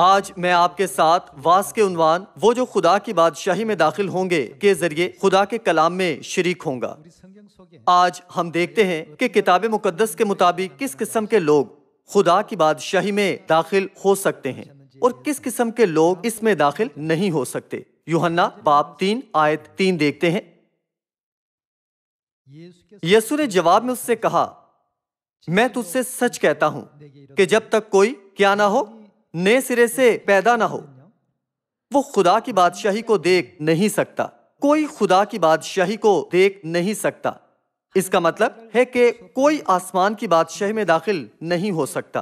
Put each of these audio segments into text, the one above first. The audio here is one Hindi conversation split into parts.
आज मैं आपके साथ वास के उनवान वो जो खुदा की बादशाही में दाखिल होंगे के जरिए खुदा के कलाम में शरीक होंगे आज हम देखते हैं कि किताब मुकदस के मुताबिक किस किस्म के लोग खुदा की बादशाही में दाखिल हो सकते हैं और किस किस्म के लोग इसमें दाखिल नहीं हो सकते यूहन्ना बाप तीन आयत तीन देखते हैं यसु ने जवाब में उससे कहा मैं तुझसे सच कहता हूं कि जब तक कोई क्या ना हो नए सिरे से पैदा ना हो वो खुदा की बादशाही को देख नहीं सकता कोई खुदा की बादशाही को देख नहीं सकता इसका मतलब है कि कोई आसमान की बादशाही में दाखिल नहीं हो सकता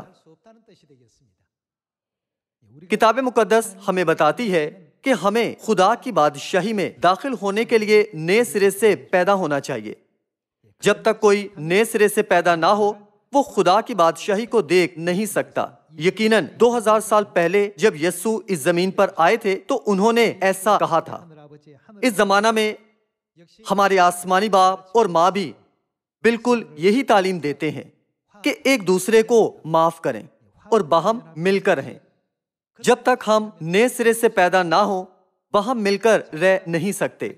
किताब मुकदस हमें बताती है कि हमें खुदा की बादशाही में दाखिल होने के लिए नए सिरे से पैदा होना चाहिए जब तक कोई नए सिरे से पैदा ना हो वो खुदा की बादशाही को देख नहीं सकता यकीनन 2000 साल पहले जब यस्सु इस जमीन पर आए थे तो उन्होंने ऐसा कहा था इस जमाना में हमारे आसमानी बाप और माँ भी बिल्कुल यही तालीम देते हैं कि एक दूसरे को माफ करें और बाहम मिलकर रहें जब तक हम नए सिरे से पैदा ना हो बाहम मिलकर रह नहीं सकते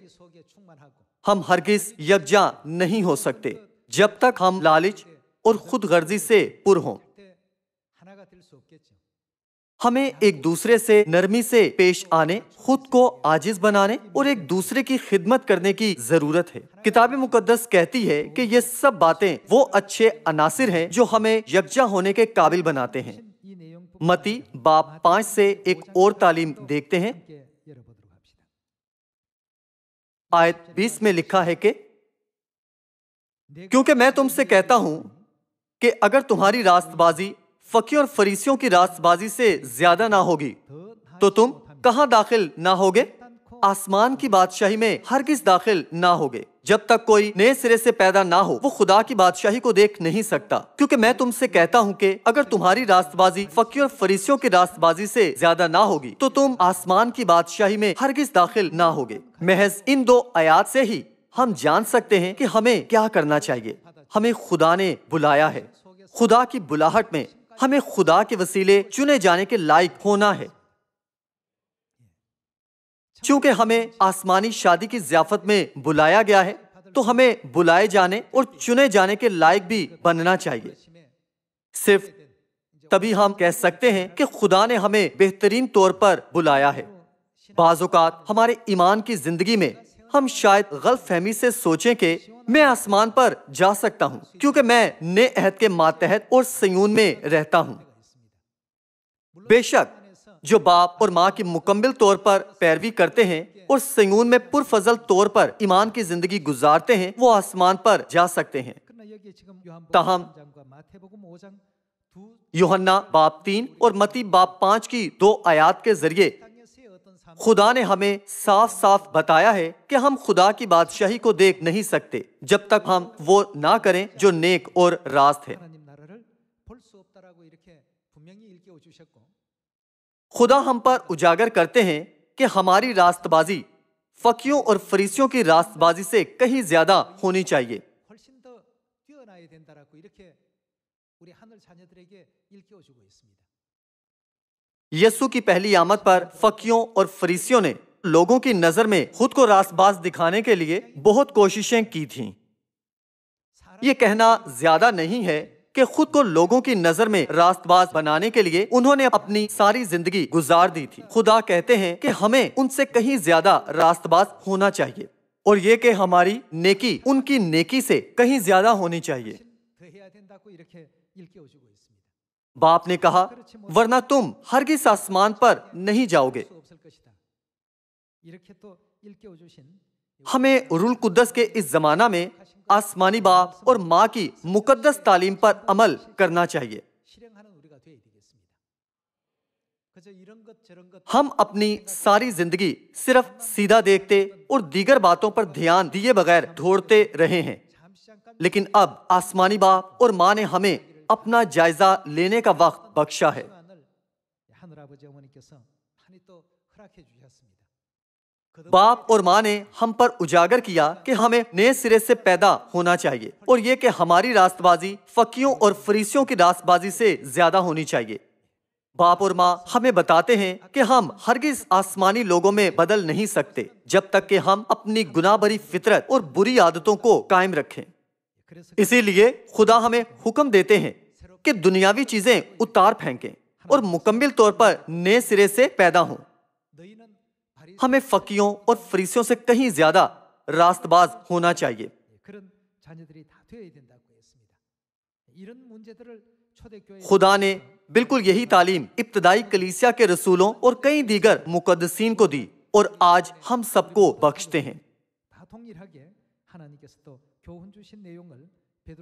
हम हरगिज यकजा नहीं हो सकते जब तक हम लालच और खुद गर्जी से पुर हों हमें एक दूसरे से नरमी से पेश आने खुद को आजिज बनाने और एक दूसरे की खिदमत करने की जरूरत है किताब मुकदस कहती है कि ये सब बातें वो अच्छे अनासर हैं जो हमें यकजा होने के काबिल बनाते हैं मती बाप पांच से एक और तालीम देखते हैं आयत बीस में लिखा है कि क्योंकि मैं तुमसे कहता हूं कि अगर तुम्हारी रास्तबाजी फकी और फरीसियों की रास्तबाजी से ज्यादा ना होगी तो तुम कहाँ दाखिल ना होगे आसमान की बादशाही में हर किस दाखिल ना होगे जब तक कोई नए सिरे से पैदा ना हो वो खुदा की बादशाही को देख नहीं सकता क्योंकि मैं तुमसे कहता हूँ कि अगर तुम्हारी रास्तबाजी फकी और फरीसियों की रास्तबाजी से ज्यादा ना होगी तो तुम आसमान की बादशाही में हर किस दाखिल ना होगे महज इन दो आयात से ही हम जान सकते हैं कि हमें क्या करना चाहिए हमें खुदा ने बुलाया है खुदा की बुलाहट में हमें खुदा के वसीले चुने जाने के लायक होना है चूंकि हमें आसमानी शादी की जियाफत में बुलाया गया है तो हमें बुलाए जाने और चुने जाने के लायक भी बनना चाहिए सिर्फ तभी हम कह सकते हैं कि खुदा ने हमें बेहतरीन तौर पर बुलाया है बाज़ात हमारे ईमान की जिंदगी में हम शायद गलत फहमी से सोचें कि मैं आसमान पर जा सकता हूँ क्योंकि मैं नए अहद के मातहत और सयून में रहता हूँ बेशक जो बाप और माँ की मुकम्मल तौर पर पैरवी करते हैं और सयून में पुरफजल तौर पर ईमान की जिंदगी गुजारते हैं वो आसमान पर जा सकते हैं तहम योहन्ना बाप तीन और मती बाप पांच की दो आयात के जरिए खुदा ने हमें साफ साफ बताया है कि हम खुदा की बादशाही को देख नहीं सकते जब तक हम वो ना करें जो नेक और रास्त है खुदा हम पर उजागर करते हैं कि हमारी रास्तबाजी फकियों और फरीसियों की रास्तबाजी से कहीं ज्यादा होनी चाहिए यस्सु की पहली आमद पर फकियों और फरीसियों ने लोगों की नजर में खुद को रासबाज दिखाने के लिए बहुत कोशिशें की थीं। ये कहना ज्यादा नहीं है कि खुद को लोगों की नजर में रास्तबाज बनाने के लिए उन्होंने अपनी सारी जिंदगी गुजार दी थी खुदा कहते हैं कि हमें उनसे कहीं ज्यादा रास्तबाज होना चाहिए और ये कि हमारी नेकी उनकी नेकी से कहीं ज्यादा होनी चाहिए बाप ने कहा वरना तुम किस आसमान पर नहीं जाओगे हमें रुल कुदस के इस जमाना में आसमानी बाप और माँ की मुकद्दस तालीम पर अमल करना चाहिए हम अपनी सारी जिंदगी सिर्फ सीधा देखते और दीगर बातों पर ध्यान दिए बगैर ढोड़ते रहे हैं लेकिन अब आसमानी बाप और माँ ने हमें अपना जायजा लेने का वक्त बख्शा है बाप और माँ ने हम पर उजागर किया कि हमें नए सिरे से पैदा होना चाहिए और ये कि हमारी रास्तबाजी फकीयों और फरीसियों की रास्तबाजी से ज्यादा होनी चाहिए बाप और माँ हमें बताते हैं कि हम हरगिज आसमानी लोगों में बदल नहीं सकते जब तक कि हम अपनी गुना भरी फितरत और बुरी आदतों को कायम रखें इसीलिए खुदा हमें हुक्म देते हैं कि दुनियावी चीजें उतार फेंकें और मुकम्मल तौर पर नए सिरे से पैदा हों हमें फकीयों और फरीसियों से कहीं ज्यादा रास्तबाज होना चाहिए खुदा ने बिल्कुल यही तालीम इब्तदाई कलीसिया के रसूलों और कई दीगर मुकदसिन को दी और आज हम सबको बख्शते हैं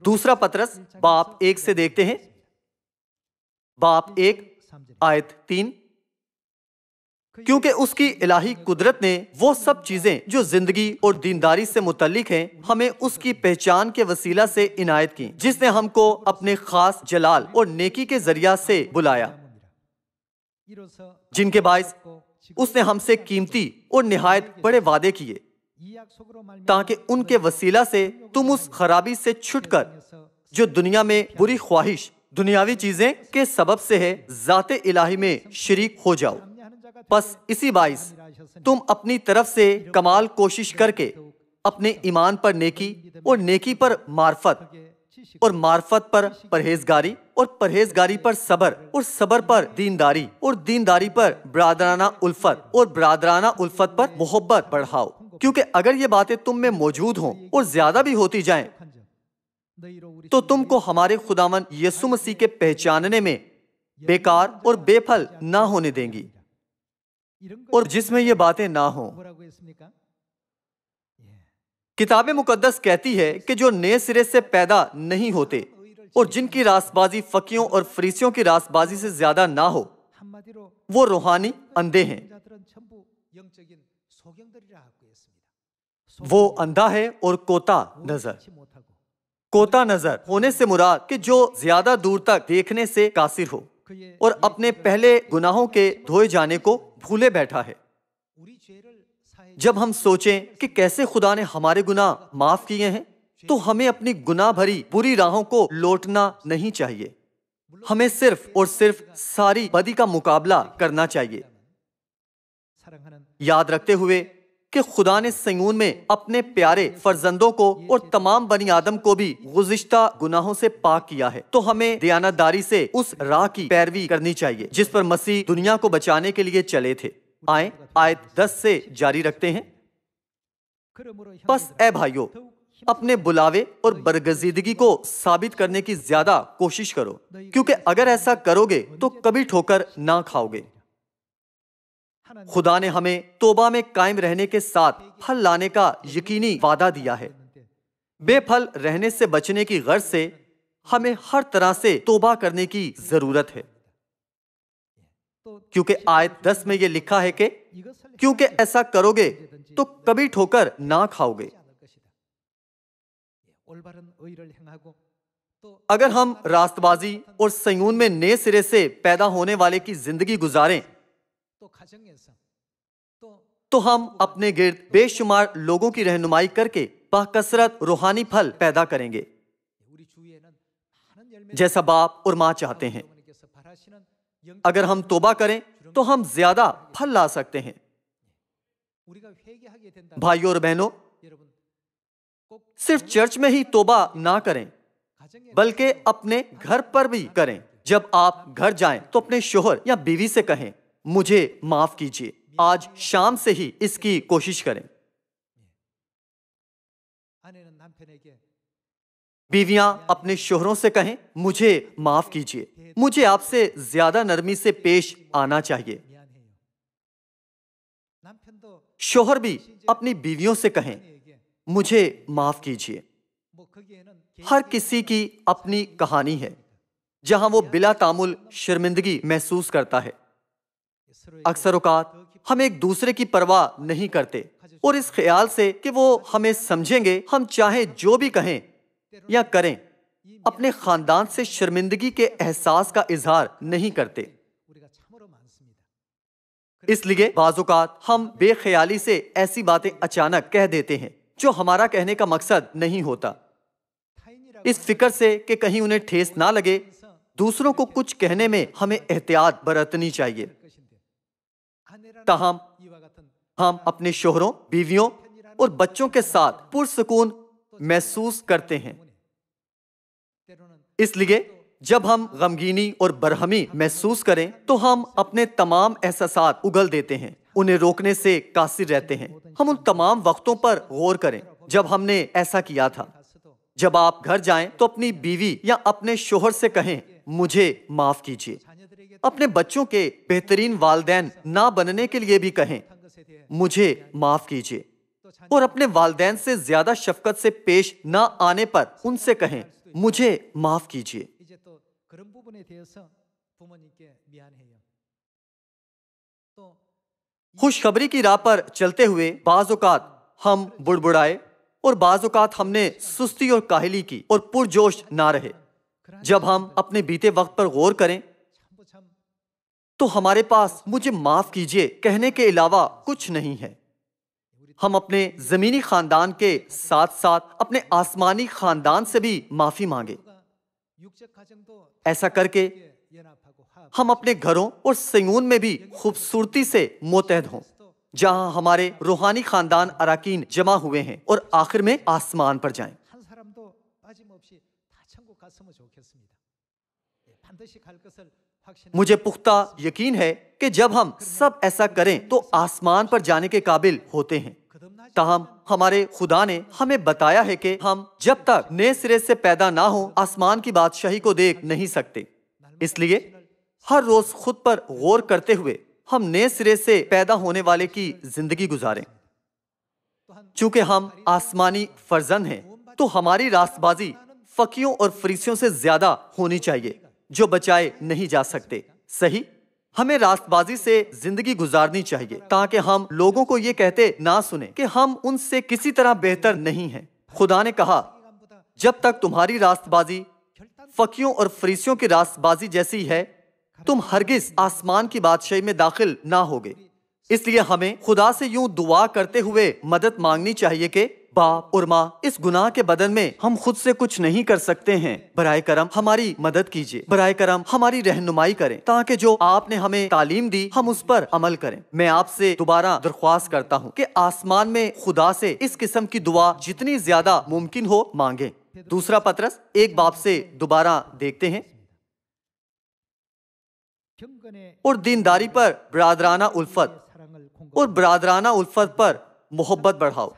दूसरा पत्रस बाप एक से देखते हैं बाप एक आयत तीन क्योंकि उसकी इलाही कुदरत ने वो सब चीजें जो जिंदगी और दीनदारी से मुतलिक हैं हमें उसकी पहचान के वसीला से इनायत की जिसने हमको अपने खास जलाल और नेकी के जरिया से बुलाया जिनके बायस उसने हमसे कीमती और निहायत बड़े वादे किए ताकि उनके वसीला से तुम उस खराबी से छुटकर जो दुनिया में बुरी ख्वाहिश दुनियावी चीजें के सबब से है जाते इलाही में शरीक हो जाओ बस इसी बाइस तुम अपनी तरफ से कमाल कोशिश करके अपने अच्छा, ईमान पर नेकी और नेकी पर मार्फत और मार्फत पर परहेजगारी और परहेजगारी पर सबर और सबर पर दीनदारी और दीनदारी पर बरदराना उल्फत और बरदराना उल्फत पर मोहब्बत बढ़ाओ क्योंकि अगर ये बातें तुम में मौजूद हों और ज्यादा भी होती जाएं, तो तुमको हमारे खुदावन यसु मसीह के पहचानने में बेकार और बेफल ना होने देंगी और जिसमें ये बातें ना हो किताब मुकदस कहती है कि जो नए सिरे से पैदा नहीं होते और जिनकी रासबाजी फकियों और फरीसियों की रासबाजी से ज्यादा ना हो वो रूहानी अंधे हैं वो अंधा है और कोता नजर कोता नजर होने से मुराद कि जो ज्यादा दूर तक देखने से कासिर हो और अपने पहले गुनाहों के धोए जाने को भूले बैठा है जब हम सोचें कि कैसे खुदा ने हमारे गुनाह माफ किए हैं तो हमें अपनी गुनाह भरी बुरी राहों को लौटना नहीं चाहिए हमें सिर्फ और सिर्फ सारी बदी का मुकाबला करना चाहिए याद रखते हुए कि खुदा ने सयून में अपने प्यारे फर्जंदों को और तमाम बनी आदम को भी गुजश्ता गुनाहों से पाक किया है तो हमें दयानादारी से उस राह की पैरवी करनी चाहिए जिस पर मसीह दुनिया को बचाने के लिए चले थे आए आयत दस से जारी रखते हैं बस ए भाइयों अपने बुलावे और बरगजीदगी को साबित करने की ज्यादा कोशिश करो क्योंकि अगर ऐसा करोगे तो कभी ठोकर ना खाओगे खुदा ने हमें तोबा में कायम रहने के साथ फल लाने का यकीनी वादा दिया है बेफल रहने से बचने की गर्ज से हमें हर तरह से तोबा करने की जरूरत है क्योंकि आयत दस में यह लिखा है कि क्योंकि ऐसा करोगे तो कभी ठोकर ना खाओगे अगर हम रास्तबाजी और संयून में नए सिरे से पैदा होने वाले की जिंदगी गुजारें तो, तो, तो हम अपने गिर्द बेशुमार लोगों की रहनुमाई करके बकसरत रूहानी फल पैदा करेंगे जैसा बाप और माँ चाहते हैं अगर हम तोबा करें तो हम ज्यादा फल ला सकते हैं भाइयों और बहनों सिर्फ चर्च में ही तोबा ना करें बल्कि अपने घर पर भी करें जब आप घर जाएं तो अपने शोहर या बीवी से कहें मुझे माफ कीजिए आज शाम से ही इसकी कोशिश करें बीवियां अपने शोहरों से कहें मुझे माफ कीजिए मुझे आपसे ज्यादा नरमी से पेश आना चाहिए शोहर भी अपनी बीवियों से कहें मुझे माफ कीजिए हर किसी की अपनी कहानी है जहां वो बिला तामुल शर्मिंदगी महसूस करता है अक्सर औकात हम एक दूसरे की परवाह नहीं करते और इस ख्याल से कि वो हमें समझेंगे हम चाहे जो भी कहें या करें अपने खानदान से शर्मिंदगी के एहसास का इजहार नहीं करते इसलिए बाजुकात हम बेख्याली से ऐसी बातें अचानक कह देते हैं जो हमारा कहने का मकसद नहीं होता इस फिक्र से कि कहीं उन्हें ठेस ना लगे दूसरों को कुछ कहने में हमें एहतियात बरतनी चाहिए तहम हम अपने शोहरों बीवियों और बच्चों के साथ पुरसकून महसूस करते हैं इसलिए जब हम गमगीनी और बरहमी महसूस करें तो हम अपने तमाम एहसास उगल देते हैं उन्हें रोकने से कासिर रहते हैं हम उन तमाम वक्तों पर गौर करें जब हमने ऐसा किया था जब आप घर जाएं तो अपनी बीवी या अपने शोहर से कहें मुझे माफ कीजिए अपने बच्चों के बेहतरीन वालदेन ना बनने के लिए भी कहें मुझे माफ कीजिए और अपने वालदेन से ज्यादा शफकत से पेश ना आने पर उनसे कहें मुझे माफ कीजिए खुशखबरी की राह पर चलते हुए बाजात हम बुड़बुड़ाए और बाजात हमने सुस्ती और काहली की और पुरजोश ना रहे जब हम अपने बीते वक्त पर गौर करें तो हमारे पास मुझे माफ कीजिए कहने के अलावा कुछ नहीं है हम अपने जमीनी खानदान के साथ साथ अपने आसमानी खानदान से भी माफी मांगे ऐसा करके हम अपने घरों और सिंगून में भी खूबसूरती से मोतहद हों जहां हमारे रूहानी खानदान अरकान जमा हुए हैं और आखिर में आसमान पर जाएं। मुझे पुख्ता यकीन है कि जब हम सब ऐसा करें तो आसमान पर जाने के काबिल होते हैं ताहम हमारे खुदा ने हमें बताया है कि हम जब तक नए सिरे से पैदा ना हो आसमान की बादशाही को देख नहीं सकते इसलिए हर रोज खुद पर गौर करते हुए हम नए सिरे से पैदा होने वाले की जिंदगी गुजारें चूंकि हम आसमानी फर्जन हैं तो हमारी रास्तबाजी फकीयों और फरीसियों से ज्यादा होनी चाहिए जो बचाए नहीं जा सकते सही हमें रास्तबाजी से जिंदगी गुजारनी चाहिए ताकि हम लोगों को ये कहते ना सुने कि हम उनसे किसी तरह बेहतर नहीं हैं। खुदा ने कहा जब तक तुम्हारी रास्तबाजी फकियों और फरीसियों की रास्तबाजी जैसी है तुम हरगिज आसमान की बादशाही में दाखिल ना होगे इसलिए हमें खुदा से यूं दुआ करते हुए मदद मांगनी चाहिए कि बाप और माँ इस गुनाह के बदन में हम खुद से कुछ नहीं कर सकते हैं बर करम हमारी मदद कीजिए बर करम हमारी रहनुमाई करें ताकि जो आपने हमें तालीम दी हम उस पर अमल करें मैं आपसे दोबारा दरख्वास्त करता हूँ की आसमान में खुदा से इस किस्म की दुआ जितनी ज्यादा मुमकिन हो मांगे दूसरा पत्रस एक बाप से दोबारा देखते हैं और दीनदारी पर बरदराना उल्फत और बरदराना उल्फत पर मोहब्बत बढ़ाओ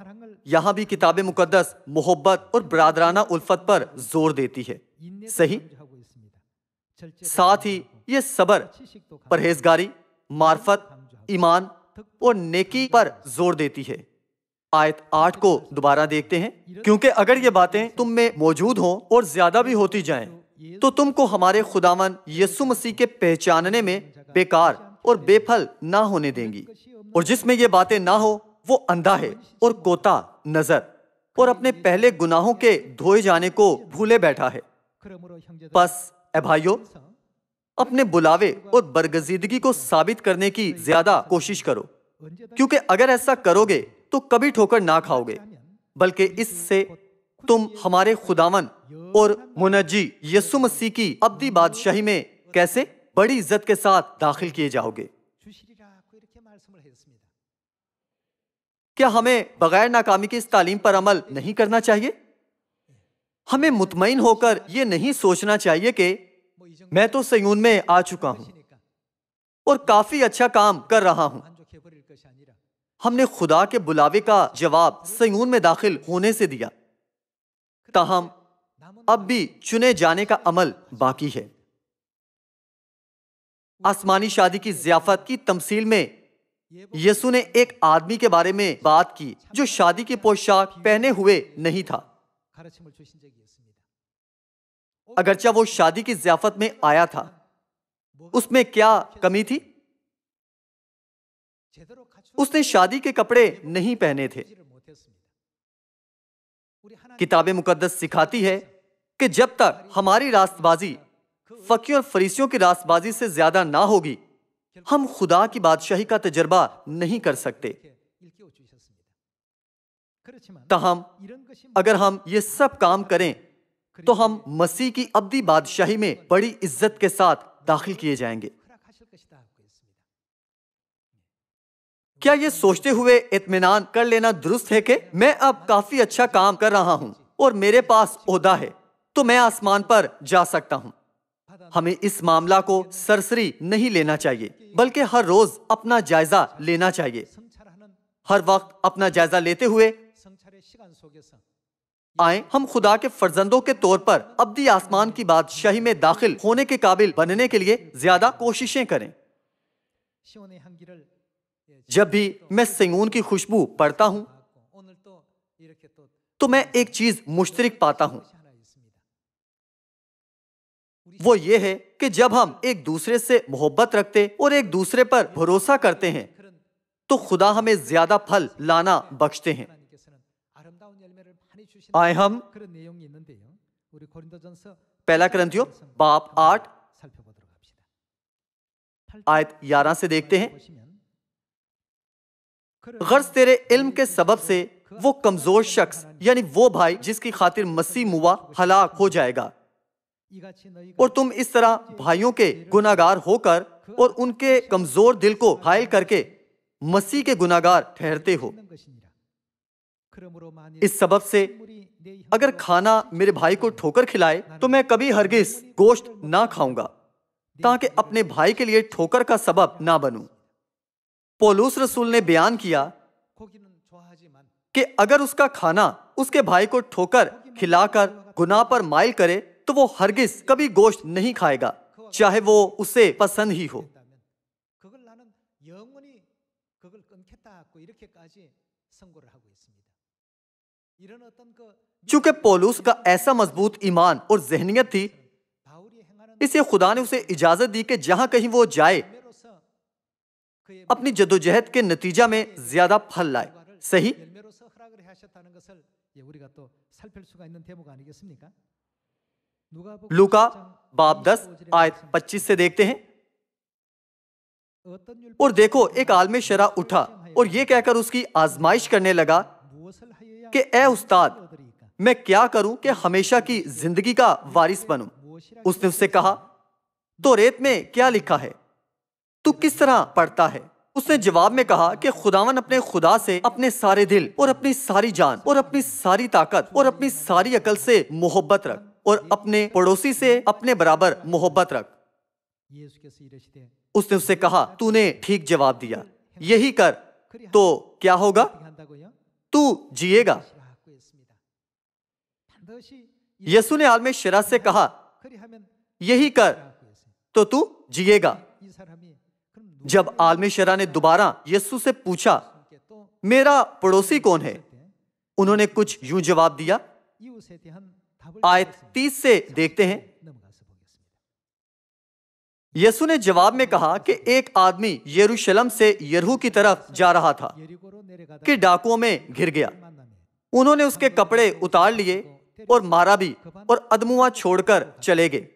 यहाँ भी किताब मुकदस मोहब्बत और बरदराना उल्फत पर जोर देती है सही साथ ही ये सबर परहेजगारी मार्फत ईमान और नेकी पर जोर देती है आयत आठ को दोबारा देखते हैं क्योंकि अगर ये बातें तुम में मौजूद हों और ज्यादा भी होती जाएं, तो तुमको हमारे खुदावन यसु मसीह के पहचानने में बेकार और बेफल ना होने देंगी और जिसमें ये बातें ना हो वो अंधा है और कोता नजर और अपने पहले गुनाहों के धोए जाने को भूले बैठा है बस ए भाइयों अपने बुलावे और बरगजीदगी को साबित करने की ज्यादा कोशिश करो क्योंकि अगर ऐसा करोगे तो कभी ठोकर ना खाओगे बल्कि इससे तुम हमारे खुदावन और मुनजी यसु मसीह की अब्दी बादशाही में कैसे बड़ी इज्जत के साथ दाखिल किए जाओगे क्या हमें बगैर नाकामी के इस तालीम पर अमल नहीं करना चाहिए हमें मुतमिन होकर यह नहीं सोचना चाहिए कि मैं तो सयून में आ चुका हूं और काफी अच्छा काम कर रहा हूं हमने खुदा के बुलावे का जवाब सयून में दाखिल होने से दिया ताहम अब भी चुने जाने का अमल बाकी है आसमानी शादी की जियाफत की तमसील में यीशु ने एक आदमी के बारे में बात की जो शादी की पोशाक पहने हुए नहीं था अगरचा वो शादी की जियाफत में आया था उसमें क्या कमी थी उसने शादी के कपड़े नहीं पहने थे किताबें मुकद्दस सिखाती है कि जब तक हमारी रास्तबाजी फकी और फरीसियों की रास्तबाजी से ज्यादा ना होगी हम खुदा की बादशाही का तजर्बा नहीं कर सकते तहम अगर हम ये सब काम करें तो हम मसीह की अब्दी बादशाही में बड़ी इज्जत के साथ दाखिल किए जाएंगे क्या ये सोचते हुए इतमान कर लेना दुरुस्त है कि मैं अब काफी अच्छा काम कर रहा हूँ और मेरे पास ओहदा है तो मैं आसमान पर जा सकता हूँ हमें इस मामला को सरसरी नहीं लेना चाहिए बल्कि हर रोज अपना जायजा लेना चाहिए हर वक्त अपना जायजा लेते हुए आए हम खुदा के फर्जंदों के तौर पर अब्दी आसमान की बादशाही में दाखिल होने के काबिल बनने के लिए ज्यादा कोशिशें करें जब भी मैं सिंगून की खुशबू पढ़ता हूँ तो मैं एक चीज मुश्तरक पाता हूँ वो ये है कि जब हम एक दूसरे से मोहब्बत रखते और एक दूसरे पर भरोसा करते हैं तो खुदा हमें ज्यादा फल लाना बख्शते हैं आए हम पहला क्रंथियो बाप आठ आयत ग्यारह से देखते हैं गर्ज तेरे इल्म के सबब से वो कमजोर शख्स यानी वो भाई जिसकी खातिर मसीह मुआ हलाक हो जाएगा और तुम इस तरह भाइयों के गुनागार होकर और उनके कमजोर दिल को घायल करके मसीह के गुनागार ठहरते हो इस सबब से अगर खाना मेरे भाई को ठोकर खिलाए तो मैं कभी हरगिज गोश्त ना खाऊंगा ताकि अपने भाई के लिए ठोकर का सबब ना बनूं। पोलूस रसूल ने बयान किया कि अगर उसका खाना उसके भाई को ठोकर खिलाकर गुनाह पर माइल करे तो वो हरगिज कभी गोश्त नहीं खाएगा चाहे वो उसे पसंद ही हो चूंकि पोलूस का ऐसा मजबूत ईमान और जहनीत थी इसे खुदा ने उसे इजाजत दी कि जहां कहीं वो जाए अपनी जदोजहद के नतीजा में ज्यादा फल लाए सही लुका बाप दस आयत पच्चीस से देखते हैं और देखो एक आलम शरा उठा और ये कहकर उसकी आजमाइश करने लगा कि ए उस्ताद मैं क्या करूं कि हमेशा की जिंदगी का वारिस बनूं उसने उससे कहा तो रेत में क्या लिखा है तू किस तरह पढ़ता है उसने जवाब में कहा कि खुदावन अपने खुदा से अपने सारे दिल और अपनी सारी जान और अपनी सारी ताकत और अपनी सारी अकल से मोहब्बत रख और अपने पड़ोसी से अपने बराबर मोहब्बत रख उसने उससे कहा तूने ठीक जवाब दिया यही कर तो क्या होगा तू जिएगा यसु ने आलमे शरा से कहा यही कर तो तू जिएगा जब आलमे शरा ने दोबारा यसु से पूछा मेरा पड़ोसी कौन है उन्होंने कुछ यूं जवाब दिया आयत तीस से देखते हैं यसु ने जवाब में कहा कि एक आदमी यरूशलेम से यरहू की तरफ जा रहा था कि डाकुओं में घिर गया उन्होंने उसके कपड़े उतार लिए और मारा भी और अदमुआ छोड़कर चले गए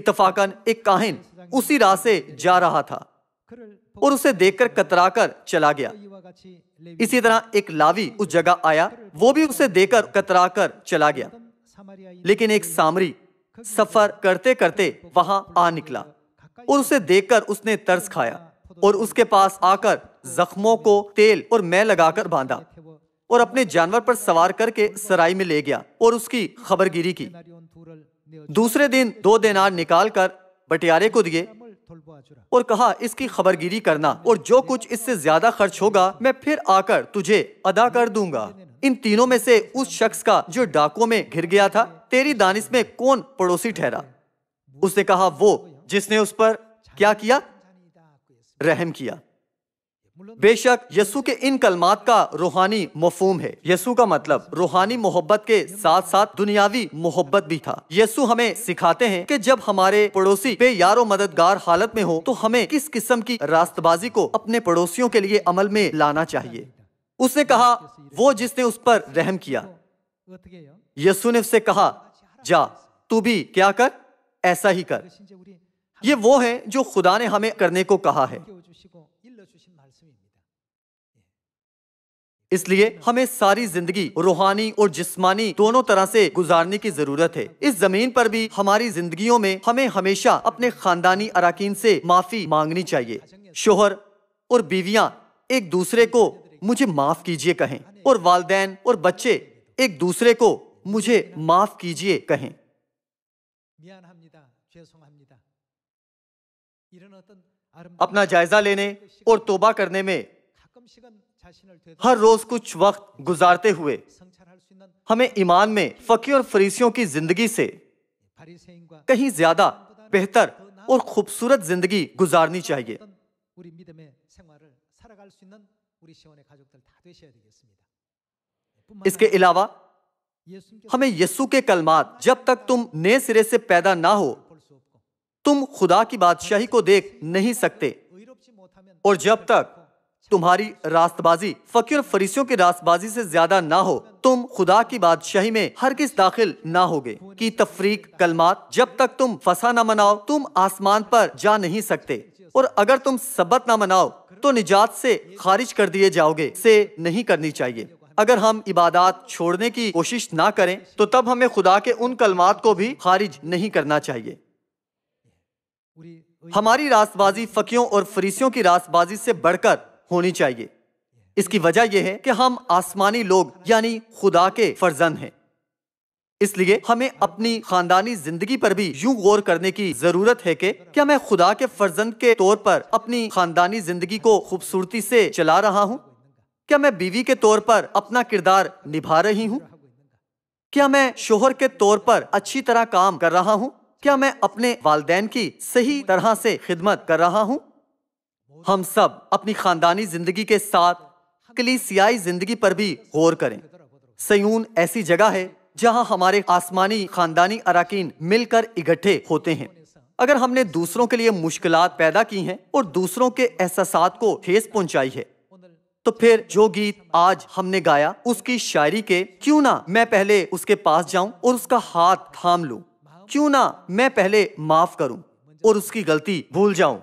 इतफाकन एक काहिन उसी राह से जा रहा था और उसे देखकर कतराकर चला गया इसी तरह एक लावी उस जगह आया वो भी उसे देखकर कतराकर चला गया लेकिन एक सामरी सफर करते करते वहां आ निकला और उसे देखकर उसने तर्स खाया और उसके पास आकर जख्मों को तेल और मैं लगाकर बांधा और अपने जानवर पर सवार करके सराय में ले गया और उसकी खबरगिरी की दूसरे दिन दो देनार निकालकर बटियारे को दिए और कहा इसकी खबरगिरी करना और जो कुछ इससे ज्यादा खर्च होगा मैं फिर आकर तुझे अदा कर दूंगा इन तीनों में से उस शख्स का जो डाकों में घिर गया था तेरी दानिश में कौन पड़ोसी ठहरा उसने कहा वो जिसने उस पर क्या किया रहम किया बेशक यसु के इन कलमात का रूहानी मफहम है यसु का मतलब रूहानी मोहब्बत के साथ साथ दुनियावी मोहब्बत भी था यसु हमें सिखाते हैं कि जब हमारे पड़ोसी पे यारो मददगार हालत में हो तो हमें किस किस्म की रास्तबाजी को अपने पड़ोसियों के लिए अमल में लाना चाहिए उसने कहा वो जिसने उस पर रहम किया यसु ने उससे कहा जा तू भी क्या कर ऐसा ही कर ये वो है जो खुदा ने हमें करने को कहा है इसलिए हमें सारी जिंदगी रूहानी और जिस्मानी दोनों तरह से गुजारने की जरूरत है इस जमीन पर भी हमारी जिंदगियों में हमें हमेशा अपने खानदानी अरकान से माफी मांगनी चाहिए शोहर और बीवियां एक दूसरे को मुझे माफ कीजिए कहें और वालदेन और बच्चे एक दूसरे को मुझे माफ कीजिए कहें अपना जायजा लेने और तोबा करने में हर रोज कुछ वक्त गुजारते हुए हमें ईमान में फकीर और फरीसियों की जिंदगी से कहीं ज्यादा बेहतर और खूबसूरत जिंदगी गुजारनी चाहिए इसके अलावा हमें यस्सु के कलमात जब तक तुम नए सिरे से पैदा ना हो तुम खुदा की बादशाही को देख नहीं सकते और जब तक तुम्हारी रास्तबाजी फकीर फरीसियों की रास्तबाजी से ज्यादा ना हो तुम खुदा की बादशाही में हर किस दाखिल ना होगे की तफरीक कलमात जब तक तुम फसा ना मनाओ तुम आसमान पर जा नहीं सकते और अगर तुम सबत ना मनाओ तो निजात से खारिज कर दिए जाओगे से नहीं करनी चाहिए अगर हम इबादत छोड़ने की कोशिश ना करें तो तब हमें खुदा के उन कलमात को भी खारिज नहीं करना चाहिए हमारी रासबाजी फकियों और फरीसियों की रासबाजी से बढ़कर होनी चाहिए इसकी वजह यह है कि हम आसमानी लोग यानी खुदा के फर्जन हैं इसलिए हमें अपनी खानदानी जिंदगी पर भी यूं गौर करने की जरूरत है कि क्या मैं खुदा के फर्जंद के तौर पर अपनी खानदानी जिंदगी को खूबसूरती से चला रहा हूँ क्या मैं बीवी के तौर पर अपना किरदार निभा रही हूँ क्या मैं शोहर के तौर पर अच्छी तरह काम कर रहा हूँ क्या मैं अपने वालदेन की सही तरह से खिदमत कर रहा हूँ हम सब अपनी खानदानी जिंदगी के साथ कलीसियाई जिंदगी पर भी गौर करें सयून ऐसी जगह है जहां हमारे आसमानी खानदानी अरकान मिलकर इकट्ठे होते हैं अगर हमने दूसरों के लिए मुश्किल पैदा की हैं और दूसरों के एहसास को ठेस पहुंचाई है तो फिर जो गीत आज हमने गाया उसकी शायरी के क्यों ना मैं पहले उसके पास जाऊं और उसका हाथ थाम लूं क्यों ना मैं पहले माफ करूं और उसकी गलती भूल जाऊं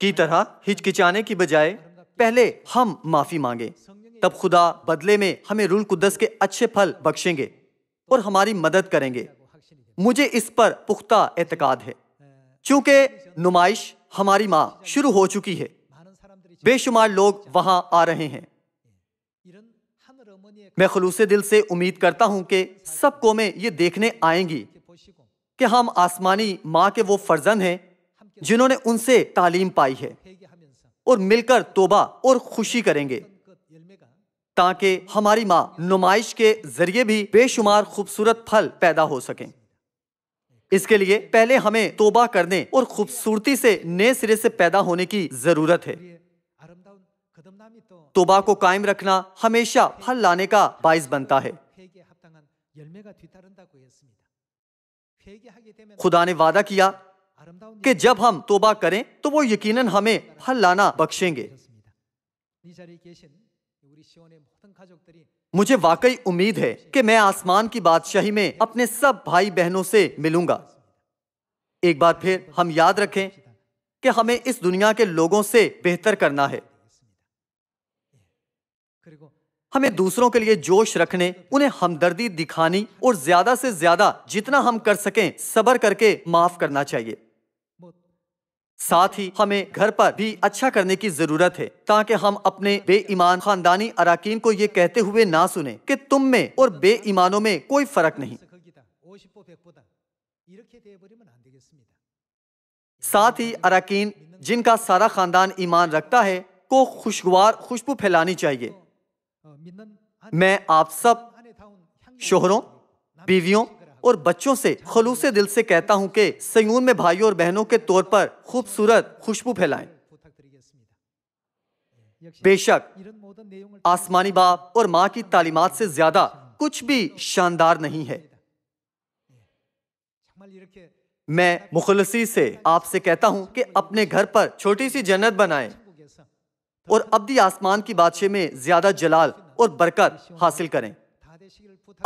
की तरह हिचकिचाने की बजाय पहले हम माफी मांगे तब खुदा बदले में हमें रूल कुदस के अच्छे फल बख्शेंगे और हमारी मदद करेंगे मुझे इस पर पुख्ता एतकाद है क्योंकि नुमाइश हमारी माँ शुरू हो चुकी है बेशुमार लोग वहां आ रहे हैं मैं खलूस दिल से उम्मीद करता हूँ कि सब कौमें ये देखने आएंगी कि हम आसमानी माँ के वो फर्जन हैं जिन्होंने उनसे तालीम पाई है और मिलकर तोबा और खुशी करेंगे ताकि हमारी माँ नुमाइश के जरिए भी बेशुमार खूबसूरत फल पैदा हो सकें इसके लिए पहले हमें तोबा करने और खूबसूरती से नए सिरे से पैदा होने की जरूरत है तोबा को कायम रखना हमेशा फल लाने का बायस बनता है खुदा ने वादा किया कि जब हम तोबा करें तो वो यकीनन हमें फल लाना बख्शेंगे मुझे वाकई उम्मीद है कि मैं आसमान की बादशाही में अपने सब भाई बहनों से मिलूंगा एक बार फिर हम याद रखें कि हमें इस दुनिया के लोगों से बेहतर करना है हमें दूसरों के लिए जोश रखने उन्हें हमदर्दी दिखानी और ज्यादा से ज्यादा जितना हम कर सकें सबर करके माफ करना चाहिए साथ ही हमें घर पर भी अच्छा करने की जरूरत है ताकि हम अपने बेईमान खानदानी अराकीन को ये कहते हुए ना सुने कि तुम में और बेईमानों में कोई फर्क नहीं साथ ही अराकीन जिनका सारा खानदान ईमान रखता है को खुशगवार खुशबू फैलानी चाहिए मैं आप सब शोहरों बीवियों और बच्चों से खलूस दिल से कहता हूँ कि सयून में भाइयों और बहनों के तौर पर खूबसूरत खुशबू फैलाएं बेशक आसमानी बाप और माँ की तालीमत से ज्यादा कुछ भी शानदार नहीं है मैं मुखलसी से आपसे कहता हूँ कि अपने घर पर छोटी सी जन्नत बनाएं और भी आसमान की बादशाह में ज्यादा जलाल और बरकत हासिल करें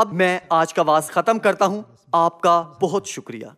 अब मैं आज का वास खत्म करता हूं आपका बहुत शुक्रिया